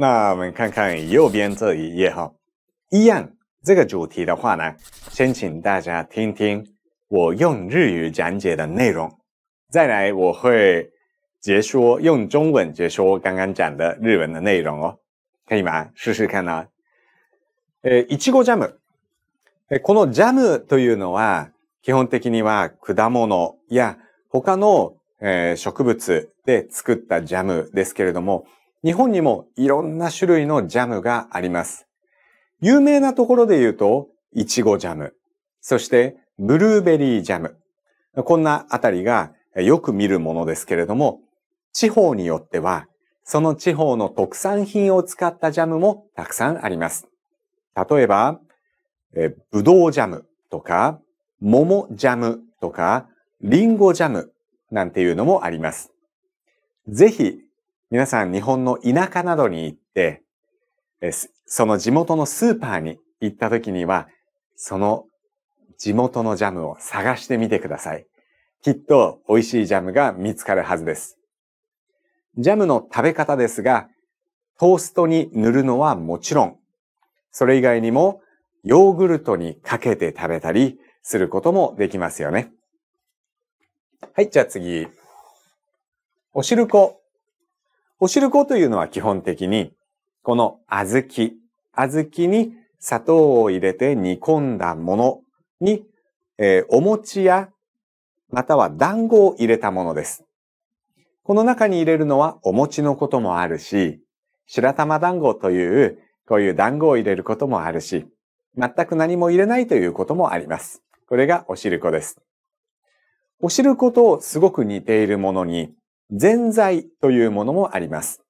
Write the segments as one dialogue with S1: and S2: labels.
S1: 那我们看看右边这一页哈，一样这个主题的话呢，先请大家听听我用日语讲解的内容，再来我会解说用中文解说刚刚讲的日文的内容哦，可以吗？试试看啊。えいちごジャム。このジャムというのは基本的には果物や他の、えー、植物で作ったジャムですけれども。日本にもいろんな種類のジャムがあります。有名なところで言うと、いちごジャム、そしてブルーベリージャム。こんなあたりがよく見るものですけれども、地方によっては、その地方の特産品を使ったジャムもたくさんあります。例えば、えドウジャムとか、桃ジャムとか、リンゴジャムなんていうのもあります。ぜひ皆さん日本の田舎などに行って、その地元のスーパーに行った時には、その地元のジャムを探してみてください。きっと美味しいジャムが見つかるはずです。ジャムの食べ方ですが、トーストに塗るのはもちろん、それ以外にもヨーグルトにかけて食べたりすることもできますよね。はい、じゃあ次。おしるこお汁粉というのは基本的に、この小豆、小豆に砂糖を入れて煮込んだものに、えー、お餅や、または団子を入れたものです。この中に入れるのはお餅のこともあるし、白玉団子という、こういう団子を入れることもあるし、全く何も入れないということもあります。これがお汁粉です。お汁粉とすごく似ているものに、ぜ剤というものもあります。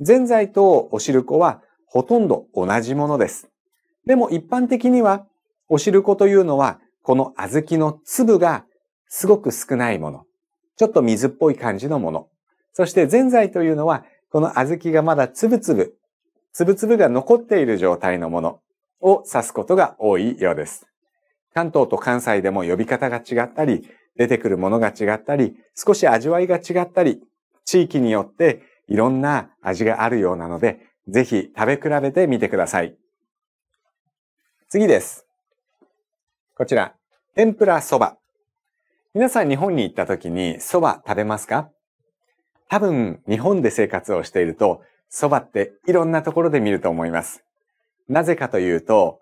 S1: ぜ剤とお汁粉はほとんど同じものです。でも一般的には、お汁粉というのは、この小豆の粒がすごく少ないもの。ちょっと水っぽい感じのもの。そしてぜ剤というのは、この小豆がまだ粒々、粒々が残っている状態のものを指すことが多いようです。関東と関西でも呼び方が違ったり、出てくるものが違ったり、少し味わいが違ったり、地域によっていろんな味があるようなので、ぜひ食べ比べてみてください。次です。こちら、天ぷらそば。皆さん日本に行った時にそば食べますか多分日本で生活をしていると、そばっていろんなところで見ると思います。なぜかというと、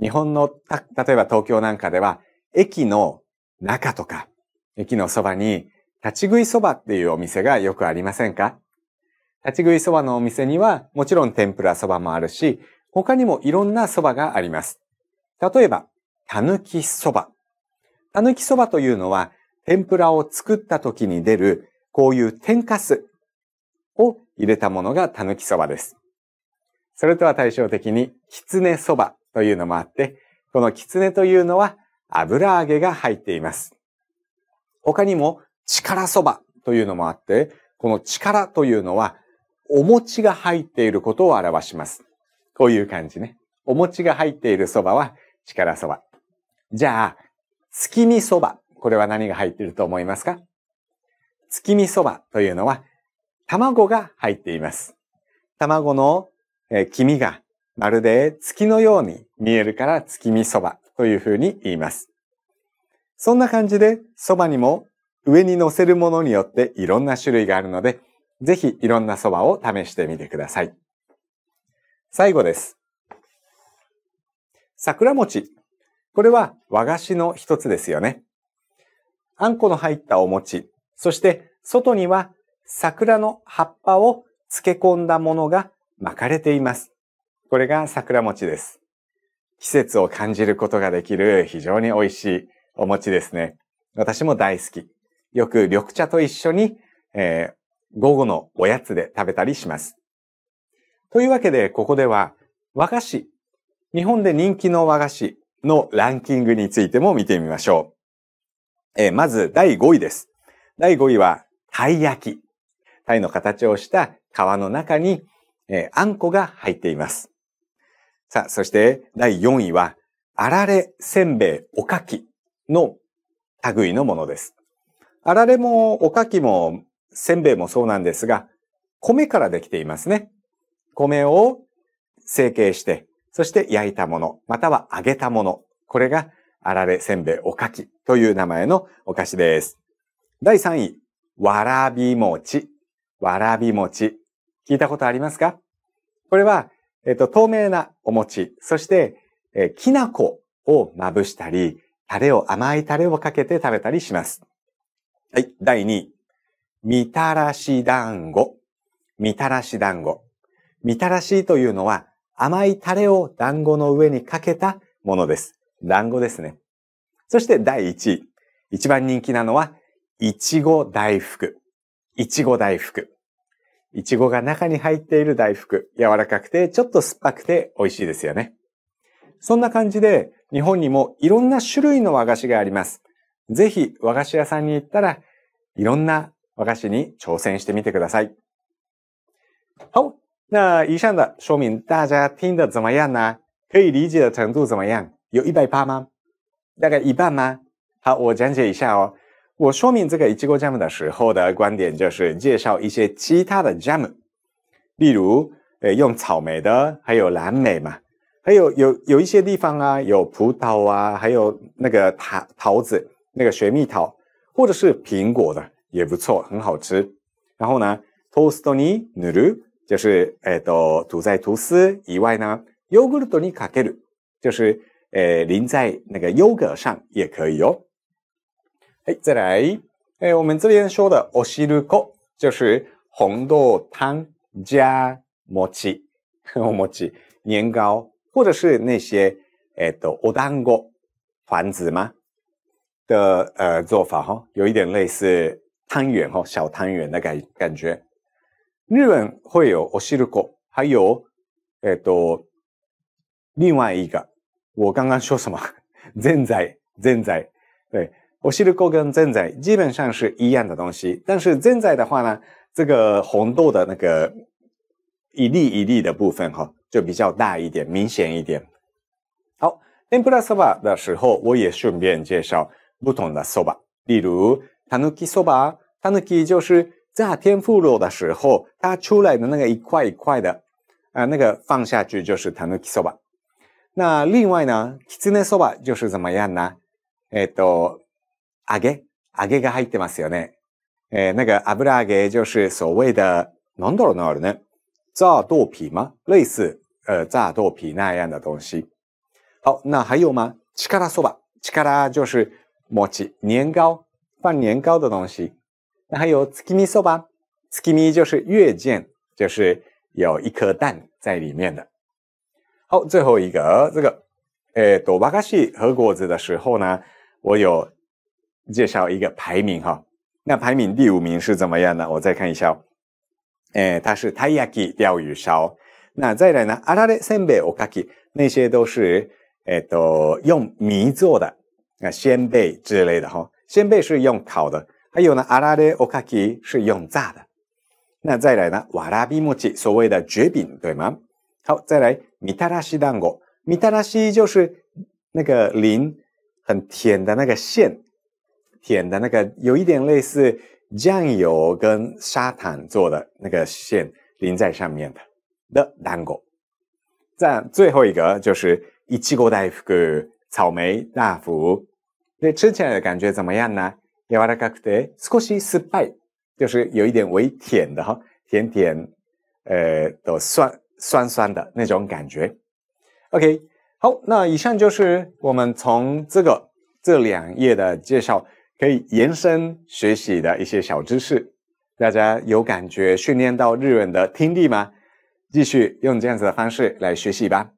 S1: 日本の、例えば東京なんかでは、駅の中とか、駅のそばに立ち食いそばっていうお店がよくありませんか立ち食いそばのお店にはもちろん天ぷらそばもあるし、他にもいろんなそばがあります。例えば、たぬきそば。たぬきそばというのは、天ぷらを作った時に出る、こういう天かすを入れたものがたぬきそばです。それとは対照的に、きつねそばというのもあって、このきつねというのは、油揚げが入っています。他にも力そばというのもあって、この力というのはお餅が入っていることを表します。こういう感じね。お餅が入っているそばは力そば。じゃあ、月見そば。これは何が入っていると思いますか月見そばというのは卵が入っています。卵の黄身がまるで月のように見えるから月見そばというふうに言います。そんな感じで、蕎麦にも上に乗せるものによっていろんな種類があるので、ぜひいろんな蕎麦を試してみてください。最後です。桜餅。これは和菓子の一つですよね。あんこの入ったお餅。そして外には桜の葉っぱを漬け込んだものが巻かれています。これが桜餅です。季節を感じることができる非常に美味しいお餅ですね。私も大好き。よく緑茶と一緒に、えー、午後のおやつで食べたりします。というわけで、ここでは和菓子、日本で人気の和菓子のランキングについても見てみましょう。えー、まず第5位です。第5位は、鯛焼き。タイの形をした皮の中に、えー、あんこが入っています。さあ、そして第4位は、あられ、せんべい、おかきの類のものです。あられもおかきもせんべいもそうなんですが、米からできていますね。米を成形して、そして焼いたもの、または揚げたもの。これがあられ、せんべい、おかきという名前のお菓子です。第3位、わらび餅。わらび餅。聞いたことありますかこれはえっと、透明なお餅、そして、えー、きな粉をまぶしたり、タレを、甘いタレをかけて食べたりします。はい、第2位。みたらし団子。みたらし団子。みたらしというのは、甘いタレを団子の上にかけたものです。団子ですね。そして第1位。一番人気なのは、いちご大福。いちご大福。いちごが中に入っている大福、柔らかくてちょっと酸っぱくて美味しいですよね。そんな感じで日本にもいろんな種類の和菓子があります。ぜひ和菓子屋さんに行ったらいろんな和菓子に挑戦してみてください。好，那以上的说明大家听的怎么样呢？可以理解的程度怎么样？有一百趴吗？大概一半吗？好，我讲解一下哦。我说明这个 Ichigo jam 的时候的观点，就是介绍一些其他的 jam，例如，呃，用草莓的，还有蓝莓嘛，还有有有一些地方啊，有葡萄啊，还有那个桃桃子，那个水蜜桃，或者是苹果的也不错，很好吃。然后呢，toastoni n u r 就是，都涂在吐司以外呢，yogurtoni kakeru 就是，呃，淋在那个 yogurt 上也可以哦。哎，再来，诶，我们这边说的おしるこ就是红豆汤じゃもち，おもち年糕，或者是那些诶，都お団子团子吗？的呃做法哈，有一点类似汤圆哈，小汤圆的感感觉。日本会有おしるこ，还有诶，多另外一个，我刚刚说什么？全 在全在，对。我吃的锅根蒸菜基本上是一样的东西，但是正在的话呢，这个红豆的那个一粒一粒的部分哈，就比较大一点，明显一点。好，p u r 讲 s o 索 a 的时候，我也顺便介绍不同的 soba，例如 tanuki soba，tanuki 就是在天妇罗的时候它出来的那个一块一块的啊，那个放下去就是 tanuki soba。那另外呢，キ soba 就是怎么样呢？诶，都。揚げ揚げが入ってますよね。えー、那个油揚げ就是所谓的、なんだろうな、あれね。炸豆皮吗类似、呃、炸豆皮那样的东西。好、那还有吗力そば。力就是餅、年糕、放年糕的东西。那还有月見そば。月見就是月见。就是有一颗蛋在里面的。好，最后一个这个，え诶，と、和菓子和果子的时候呢，我有介绍一个排名哈，那排名第五名是怎么样呢？我再看一下哦。哎，它是 Taiyaki 钓鱼烧。那再来呢？阿拉的鲜贝、乌卡奇那些都是哎，都用米做的啊，鲜贝之类的哈。鲜贝是用烤的，还有呢，阿拉的 a k 奇是用炸的。那再来呢？瓦拉比木吉，所谓的绝品对吗？好，再来米塔拉西蛋糕。米塔拉西就是那个零很甜的那个馅。甜的那个有一点类似酱油跟砂糖做的那个馅淋在上面的的蛋糕。再最后一个就是いちご大福草莓大福，那吃起来的感觉怎么样呢？やわたが得少し酸っぱい就是有一点微甜的哈，甜甜，呃的酸酸酸的那种感觉。OK，好，那以上就是我们从这个这两页的介绍。可以延伸学习的一些小知识，大家有感觉训练到日文的听力吗？继续用这样子的方式来学习吧。